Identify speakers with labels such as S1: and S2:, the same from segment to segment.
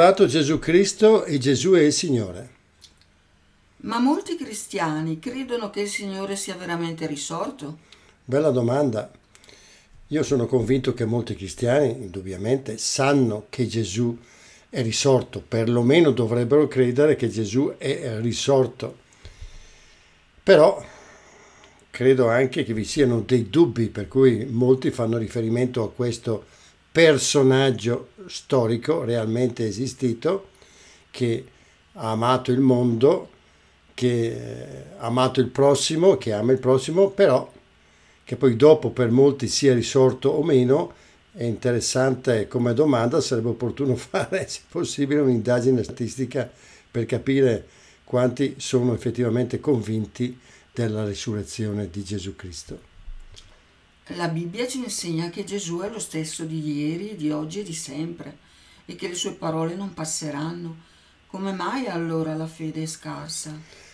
S1: adorato Gesù Cristo e Gesù è il Signore.
S2: Ma molti cristiani credono che il Signore sia veramente risorto?
S1: Bella domanda. Io sono convinto che molti cristiani, indubbiamente, sanno che Gesù è risorto, perlomeno dovrebbero credere che Gesù è risorto. Però credo anche che vi siano dei dubbi per cui molti fanno riferimento a questo personaggio storico realmente esistito che ha amato il mondo, che eh, ha amato il prossimo, che ama il prossimo, però che poi dopo per molti sia risorto o meno, è interessante come domanda, sarebbe opportuno fare, se possibile, un'indagine statistica per capire quanti sono effettivamente convinti della risurrezione di Gesù Cristo.
S2: La Bibbia ci insegna che Gesù è lo stesso di ieri, di oggi e di sempre e che le sue parole non passeranno. Come mai allora la fede è scarsa?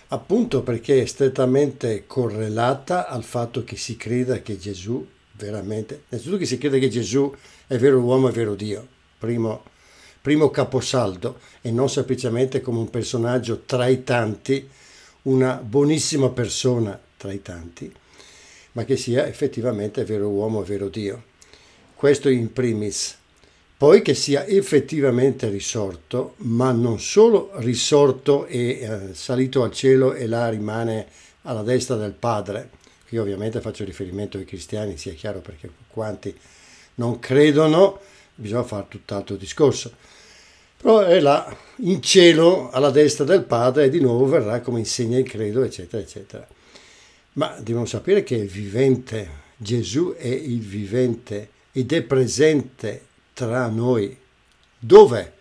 S1: Appunto perché è strettamente correlata al fatto che si creda che Gesù veramente, innanzitutto che si creda che Gesù è vero uomo e vero Dio, primo, primo caposaldo, e non semplicemente come un personaggio tra i tanti, una buonissima persona tra i tanti ma che sia effettivamente vero uomo e vero Dio. Questo in primis. Poi che sia effettivamente risorto, ma non solo risorto e eh, salito al cielo e là rimane alla destra del Padre. Qui ovviamente faccio riferimento ai cristiani, sia chiaro perché quanti non credono, bisogna fare tutt'altro discorso. Però è là, in cielo, alla destra del Padre, e di nuovo verrà come insegna il credo, eccetera, eccetera. Ma dobbiamo sapere che è vivente, Gesù è il vivente ed è presente tra noi. Dove?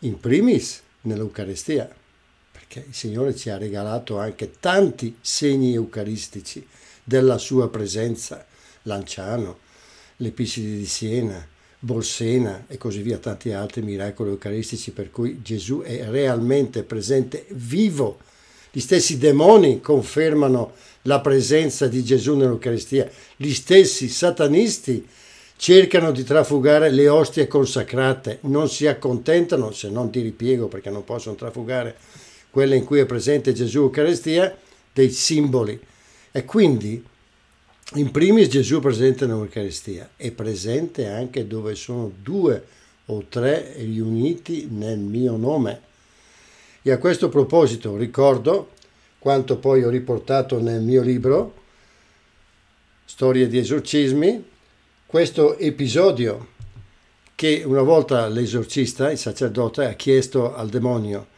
S1: In primis nell'Eucaristia, perché il Signore ci ha regalato anche tanti segni eucaristici della sua presenza, Lanciano, l'Epicide di Siena, Bolsena e così via, tanti altri miracoli eucaristici per cui Gesù è realmente presente, vivo gli stessi demoni confermano la presenza di Gesù nell'Eucaristia. Gli stessi satanisti cercano di trafugare le ostie consacrate, non si accontentano, se non di ripiego perché non possono trafugare quella in cui è presente Gesù Eucaristia, dei simboli. E quindi, in primis, Gesù è presente nell'Eucaristia, è presente anche dove sono due o tre riuniti nel mio nome e a questo proposito ricordo quanto poi ho riportato nel mio libro Storie di esorcismi, questo episodio che una volta l'esorcista, il sacerdote, ha chiesto al demonio,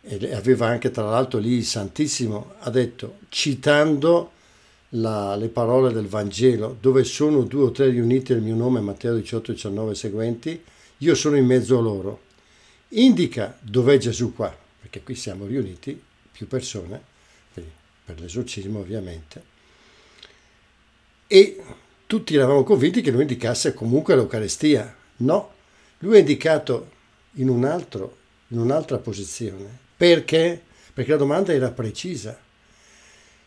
S1: e aveva anche tra l'altro lì il Santissimo, ha detto, citando la, le parole del Vangelo, dove sono due o tre riuniti nel mio nome, Matteo 18, 19 seguenti, io sono in mezzo a loro indica dov'è Gesù qua, perché qui siamo riuniti più persone, per l'esorcismo ovviamente, e tutti eravamo convinti che lui indicasse comunque l'Eucarestia. No, lui è indicato in, un altro, in un'altra posizione. Perché? Perché la domanda era precisa.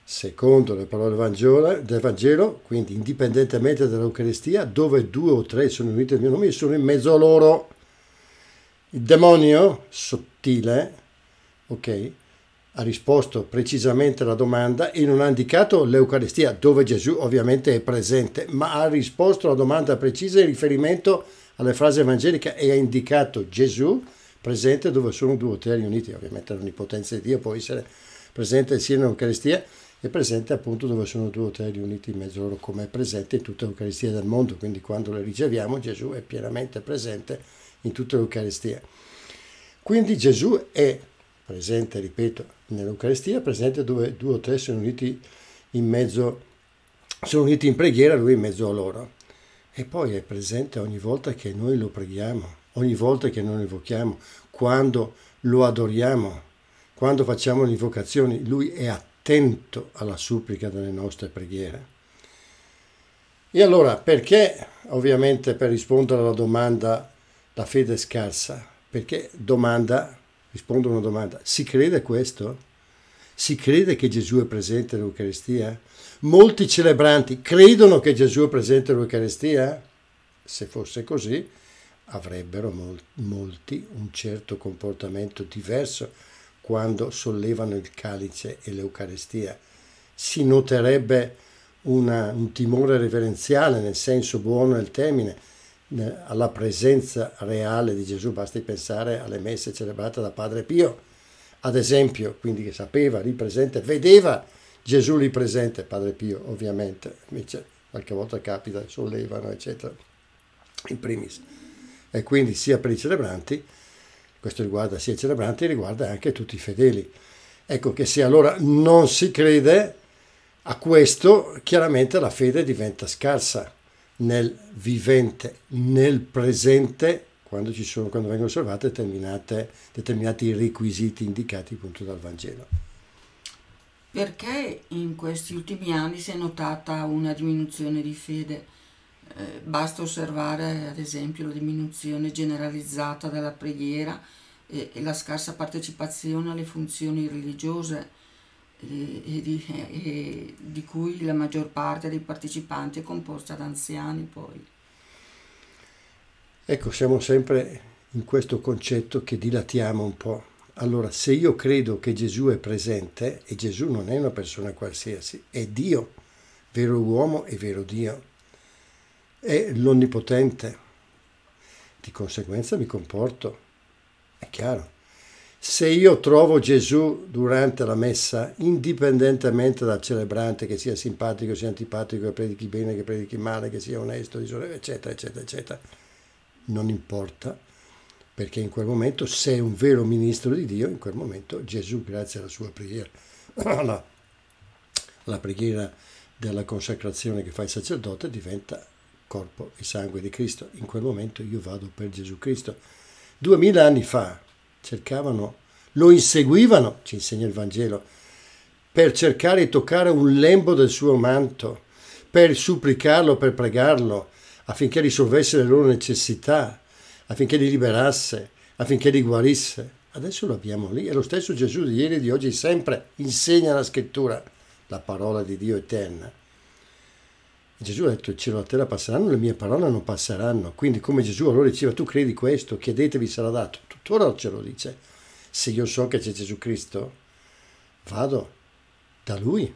S1: Secondo le parole del Vangelo, del Vangelo quindi indipendentemente dall'Eucarestia, dove due o tre sono uniti al mio nome, io sono in mezzo a loro. Il demonio sottile, ok, ha risposto precisamente alla domanda e non ha indicato l'Eucaristia, dove Gesù ovviamente è presente, ma ha risposto alla domanda precisa in riferimento alle frasi evangeliche e ha indicato Gesù presente dove sono due o tre riuniti, ovviamente l'onnipotenza di Dio può essere presente sia in nell'Eucaristia e presente appunto dove sono due o tre riuniti in mezzo a loro, come è presente in tutta l'Eucaristia del mondo, quindi quando le riceviamo Gesù è pienamente presente in tutta l'Eucaristia. Quindi Gesù è presente, ripeto, nell'Eucaristia, presente dove due o tre sono uniti in mezzo, sono uniti in preghiera, lui in mezzo a loro. E poi è presente ogni volta che noi lo preghiamo, ogni volta che noi lo invochiamo, quando lo adoriamo, quando facciamo le invocazioni, lui è attento alla supplica delle nostre preghiere. E allora, perché ovviamente per rispondere alla domanda la fede è scarsa, perché domanda, rispondo a una domanda, si crede questo? Si crede che Gesù è presente nell'Eucaristia? Molti celebranti credono che Gesù è presente nell'Eucaristia? Se fosse così, avrebbero molti un certo comportamento diverso quando sollevano il calice e l'Eucaristia. Si noterebbe una, un timore reverenziale nel senso buono del termine, alla presenza reale di Gesù, basti pensare alle messe celebrate da Padre Pio, ad esempio, quindi che sapeva lì presente, vedeva Gesù lì presente, Padre Pio ovviamente, invece qualche volta capita, sollevano, eccetera, in primis. E quindi sia per i celebranti, questo riguarda sia i celebranti, riguarda anche tutti i fedeli. Ecco che se allora non si crede a questo, chiaramente la fede diventa scarsa nel vivente, nel presente, quando, ci sono, quando vengono osservate determinati requisiti indicati appunto dal Vangelo.
S2: Perché in questi ultimi anni si è notata una diminuzione di fede? Eh, basta osservare ad esempio la diminuzione generalizzata della preghiera e, e la scarsa partecipazione alle funzioni religiose e di, e di, cui la maggior parte dei partecipanti è composta da anziani poi.
S1: Ecco, siamo sempre in questo concetto che dilatiamo un po'. Allora, se io credo che Gesù è presente, e Gesù non è una persona qualsiasi, è Dio, vero uomo e vero Dio, è l'onnipotente, di conseguenza mi comporto, è chiaro. Se io trovo Gesù durante la messa, indipendentemente dal celebrante, che sia simpatico, sia antipatico, che predichi bene, che predichi male, che sia onesto, eccetera, eccetera, eccetera, non importa, perché in quel momento, se è un vero ministro di Dio, in quel momento Gesù, grazie alla sua preghiera, alla, alla preghiera della consacrazione che fa il sacerdote, diventa corpo e sangue di Cristo. In quel momento io vado per Gesù Cristo. Duemila anni fa, cercavano, lo inseguivano, ci insegna il Vangelo, per cercare di toccare un lembo del suo manto, per supplicarlo, per pregarlo, affinché risolvesse le loro necessità, affinché li liberasse, affinché li guarisse. Adesso lo abbiamo lì, è lo stesso Gesù di ieri, e di oggi, sempre insegna la scrittura, la parola di Dio eterna. Gesù ha detto il cielo e la terra passeranno, le mie parole non passeranno. Quindi come Gesù allora diceva tu credi questo, chiedetevi sarà dato scrittura ce lo dice. Se io so che c'è Gesù Cristo, vado da lui.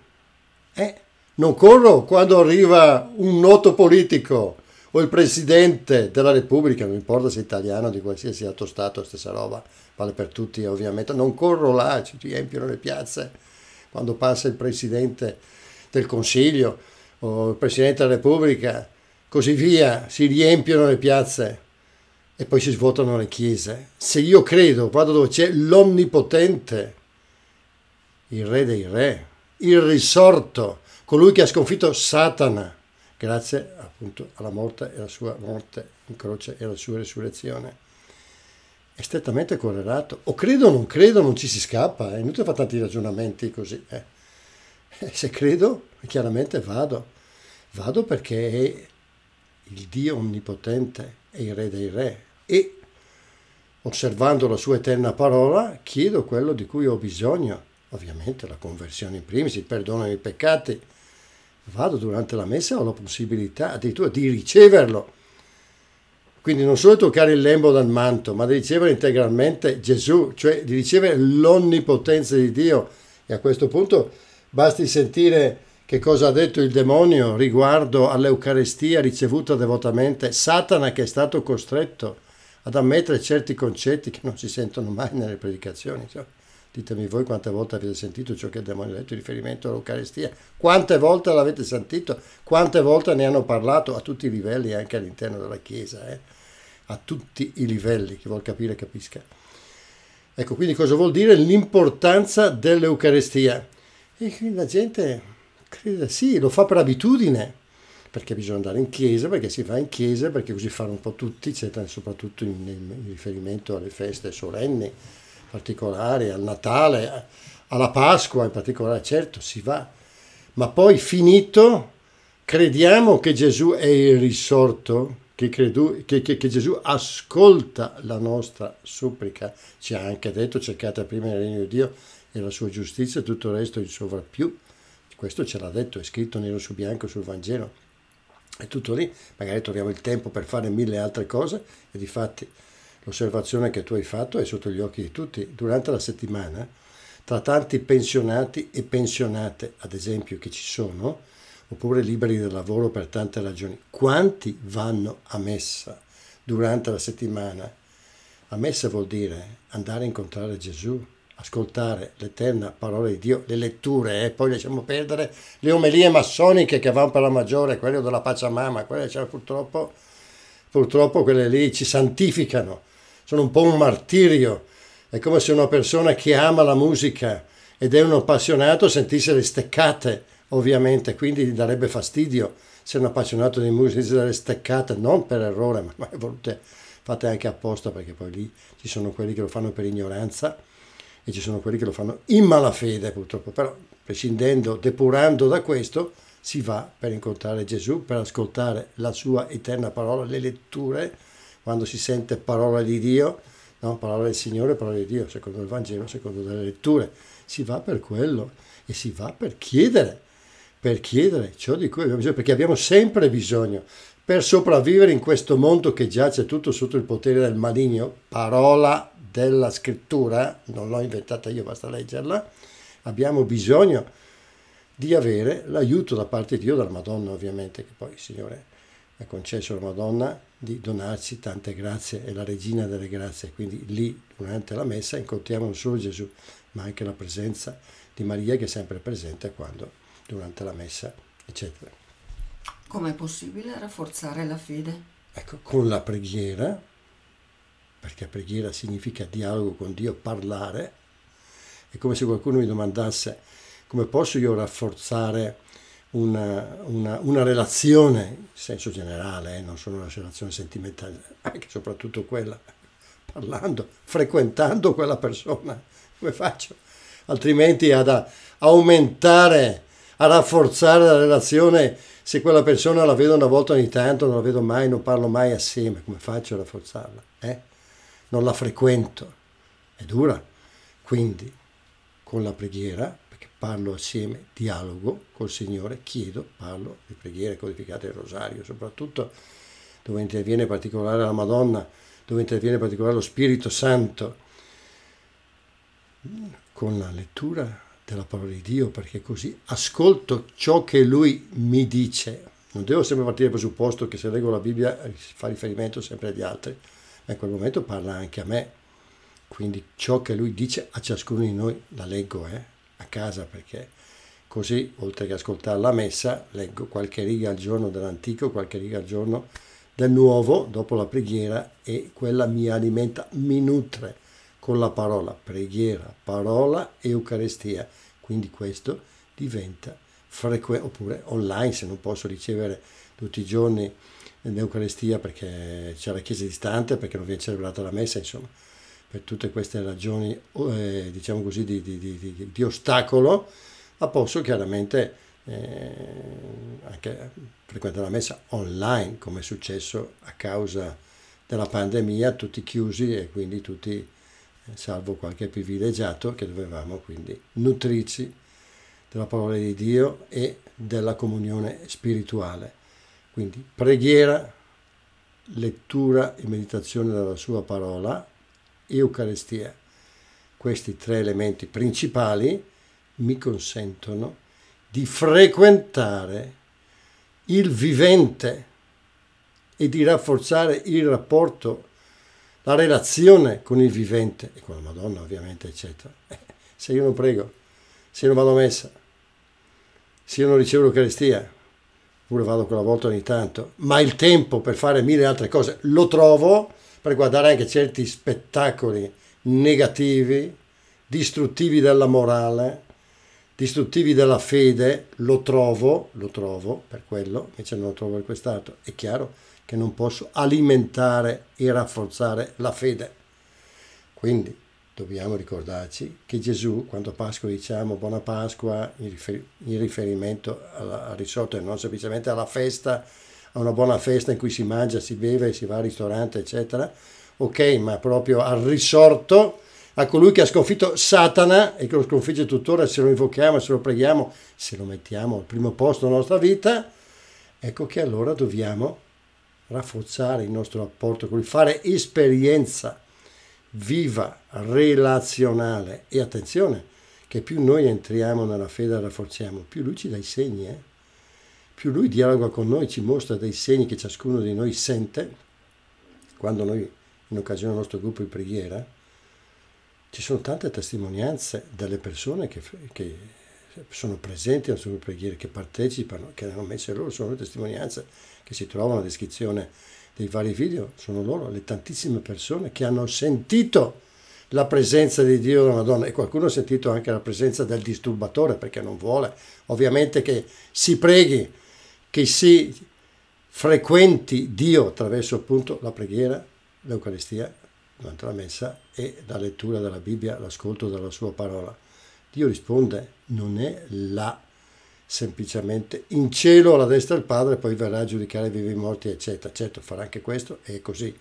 S1: Eh, non corro quando arriva un noto politico o il presidente della Repubblica, non importa se è italiano di qualsiasi altro stato, stessa roba, vale per tutti ovviamente, non corro là, ci riempiono le piazze quando passa il presidente del Consiglio o il presidente della Repubblica, così via, si riempiono le piazze e poi si svuotano le chiese. Se io credo, vado dove c'è l'Onnipotente, il Re dei Re, il risorto, colui che ha sconfitto Satana, grazie appunto alla morte e alla sua morte in croce e alla sua resurrezione. È strettamente correlato. O credo o non credo, non ci si scappa, è inutile fare tanti ragionamenti così. Eh. eh se credo, chiaramente vado. Vado perché è il Dio onnipotente e il Re dei Re e, osservando la sua eterna parola, chiedo quello di cui ho bisogno, ovviamente la conversione in primis, il perdono dei peccati. Vado durante la messa, ho la possibilità addirittura di riceverlo. Quindi non solo toccare il lembo dal manto, ma di ricevere integralmente Gesù, cioè di ricevere l'onnipotenza di Dio. E a questo punto basti sentire che cosa ha detto il demonio riguardo all'Eucarestia ricevuta devotamente? Satana che è stato costretto ad ammettere certi concetti che non si sentono mai nelle predicazioni. Cioè, ditemi voi quante volte avete sentito ciò che il demonio ha detto in riferimento all'Eucarestia, quante volte l'avete sentito, quante volte ne hanno parlato a tutti i livelli, anche all'interno della Chiesa, eh? a tutti i livelli, chi vuol capire capisca. Ecco, quindi cosa vuol dire l'importanza dell'Eucarestia? E quindi la gente Credo, sì, lo fa per abitudine, perché bisogna andare in chiesa, perché si va in chiesa, perché così fanno un po' tutti, eccetera, soprattutto in, in riferimento alle feste solenni particolari, al Natale, alla Pasqua in particolare, certo si va, ma poi finito crediamo che Gesù è il risorto, che, credu, che, che, che, Gesù ascolta la nostra supplica, ci ha anche detto cercate prima il regno di Dio e la sua giustizia, tutto il resto il sovrappiù. Questo ce l'ha detto, è scritto nero su bianco sul Vangelo. È tutto lì, magari troviamo il tempo per fare mille altre cose e di fatti l'osservazione che tu hai fatto è sotto gli occhi di tutti. Durante la settimana, tra tanti pensionati e pensionate, ad esempio, che ci sono, oppure liberi del lavoro per tante ragioni, quanti vanno a messa durante la settimana? A messa vuol dire andare a incontrare Gesù, ascoltare l'eterna parola di Dio, le letture e eh, poi lasciamo perdere le omelie massoniche che vanno per la maggiore, quello della Pacciamama, quelle cioè, purtroppo, purtroppo quelle lì ci santificano, sono un po' un martirio, è come se una persona che ama la musica ed è un appassionato sentisse le steccate, ovviamente, quindi gli darebbe fastidio se un appassionato di musica dice delle steccate, non per errore, ma mai volute fatte anche apposta perché poi lì ci sono quelli che lo fanno per ignoranza e ci sono quelli che lo fanno in malafede purtroppo, però prescindendo, depurando da questo, si va per incontrare Gesù, per ascoltare la sua eterna parola, le letture, quando si sente parola di Dio, no? parola del Signore, parola di Dio, secondo il Vangelo, secondo le letture, si va per quello e si va per chiedere, per chiedere ciò di cui abbiamo bisogno, perché abbiamo sempre bisogno per sopravvivere in questo mondo che giace tutto sotto il potere del maligno, parola della scrittura, non l'ho inventata io, basta leggerla, abbiamo bisogno di avere l'aiuto da parte di Dio, dalla Madonna ovviamente, che poi il Signore ha concesso alla Madonna di donarci tante grazie, è la regina delle grazie, quindi lì durante la messa incontriamo non solo Gesù, ma anche la presenza di Maria che è sempre presente quando, durante la messa, eccetera.
S2: Com'è possibile rafforzare la fede?
S1: Ecco, con la preghiera, perché preghiera significa dialogo con Dio, parlare, è come se qualcuno mi domandasse come posso io rafforzare una, una, una relazione, in senso generale, eh, non solo una relazione sentimentale, anche soprattutto quella, parlando, frequentando quella persona, come faccio? Altrimenti ad aumentare, a rafforzare la relazione se quella persona la vedo una volta ogni tanto, non la vedo mai, non parlo mai assieme, come faccio a rafforzarla? Eh? non la frequento. È dura. Quindi con la preghiera, perché parlo assieme, dialogo col Signore, chiedo, parlo di preghiere codificate il rosario, soprattutto dove interviene in particolare la Madonna, dove interviene in particolare lo Spirito Santo, con la lettura della parola di Dio, perché così ascolto ciò che Lui mi dice. Non devo sempre partire dal presupposto che se leggo la Bibbia eh, fa riferimento sempre agli altri, in quel momento parla anche a me. Quindi ciò che lui dice a ciascuno di noi la leggo eh, a casa perché così oltre che ascoltare la messa leggo qualche riga al giorno dell'antico, qualche riga al giorno del nuovo dopo la preghiera e quella mi alimenta, mi nutre con la parola, preghiera, parola e Eucaristia. Quindi questo diventa frequente, oppure online se non posso ricevere tutti i giorni nell'Eucaristia perché c'è la chiesa distante, perché non viene celebrata la messa, insomma, per tutte queste ragioni, eh, diciamo così, di, di, di, di ostacolo, Apposto chiaramente eh, anche frequentare la messa online, come è successo a causa della pandemia, tutti chiusi e quindi tutti, eh, salvo qualche privilegiato, che dovevamo quindi nutrirci della parola di Dio e della comunione spirituale. Quindi preghiera, lettura e meditazione della sua parola, Eucaristia. Questi tre elementi principali mi consentono di frequentare il vivente e di rafforzare il rapporto, la relazione con il vivente e con la Madonna ovviamente, eccetera. Se io non prego, se io non vado a messa, se io non ricevo l'Eucaristia, pure vado quella volta ogni tanto, ma il tempo per fare mille altre cose lo trovo per guardare anche certi spettacoli negativi, distruttivi della morale, distruttivi della fede, lo trovo, lo trovo per quello, invece non lo trovo per quest'altro. È chiaro che non posso alimentare e rafforzare la fede. Quindi dobbiamo ricordarci che Gesù, quando a Pasqua diciamo Buona Pasqua, in riferimento al risorto e non semplicemente alla festa, a una buona festa in cui si mangia, si beve, si va al ristorante, eccetera, ok, ma proprio al risorto, a colui che ha sconfitto Satana e che lo sconfigge tuttora, se lo invochiamo, se lo preghiamo, se lo mettiamo al primo posto della nostra vita, ecco che allora dobbiamo rafforzare il nostro rapporto con lui, fare esperienza viva, relazionale. E attenzione, che più noi entriamo nella fede e rafforziamo, più lui ci dà i segni, eh? più lui dialoga con noi, ci mostra dei segni che ciascuno di noi sente, quando noi, in occasione del nostro gruppo di preghiera, ci sono tante testimonianze delle persone che, che sono presenti al suo preghiera, che partecipano, che hanno messo loro, sono testimonianze che si trovano a descrizione dei vari video sono loro, le tantissime persone che hanno sentito la presenza di Dio e della Madonna e qualcuno ha sentito anche la presenza del disturbatore perché non vuole ovviamente che si preghi, che si frequenti Dio attraverso appunto la preghiera, l'Eucaristia durante la messa e la lettura della Bibbia, l'ascolto della sua parola. Dio risponde, non è la semplicemente in cielo alla destra del Padre, poi verrà a giudicare i vivi e i morti, eccetera. Certo, farà anche questo e così,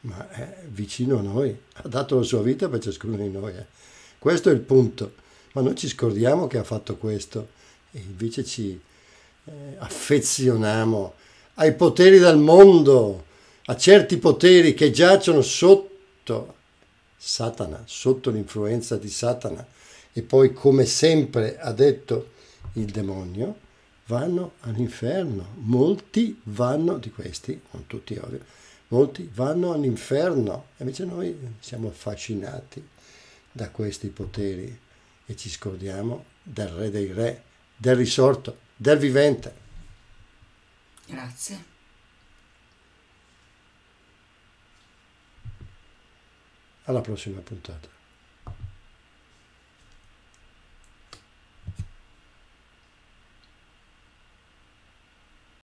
S1: ma è eh, vicino a noi, ha dato la sua vita per ciascuno di noi. Eh. Questo è il punto, ma noi ci scordiamo che ha fatto questo e invece ci eh, affezioniamo ai poteri del mondo, a certi poteri che giacciono sotto Satana, sotto l'influenza di Satana. E poi, come sempre ha detto, il demonio vanno all'inferno. Molti vanno, di questi, non tutti ovvio, molti vanno all'inferno. Invece noi siamo affascinati da questi poteri e ci scordiamo del Re dei Re, del risorto, del vivente.
S2: Grazie.
S1: Alla prossima puntata.